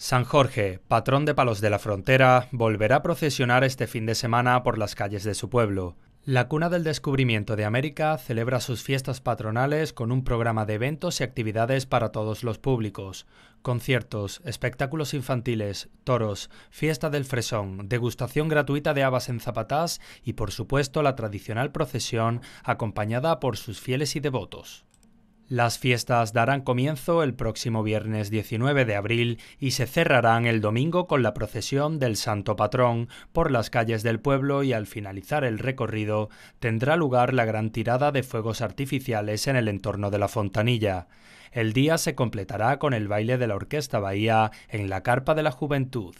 San Jorge, patrón de Palos de la Frontera, volverá a procesionar este fin de semana por las calles de su pueblo. La cuna del descubrimiento de América celebra sus fiestas patronales con un programa de eventos y actividades para todos los públicos. Conciertos, espectáculos infantiles, toros, fiesta del fresón, degustación gratuita de habas en zapatás y por supuesto la tradicional procesión acompañada por sus fieles y devotos. Las fiestas darán comienzo el próximo viernes 19 de abril y se cerrarán el domingo con la procesión del Santo Patrón por las calles del pueblo y al finalizar el recorrido tendrá lugar la gran tirada de fuegos artificiales en el entorno de la fontanilla. El día se completará con el baile de la Orquesta Bahía en la Carpa de la Juventud.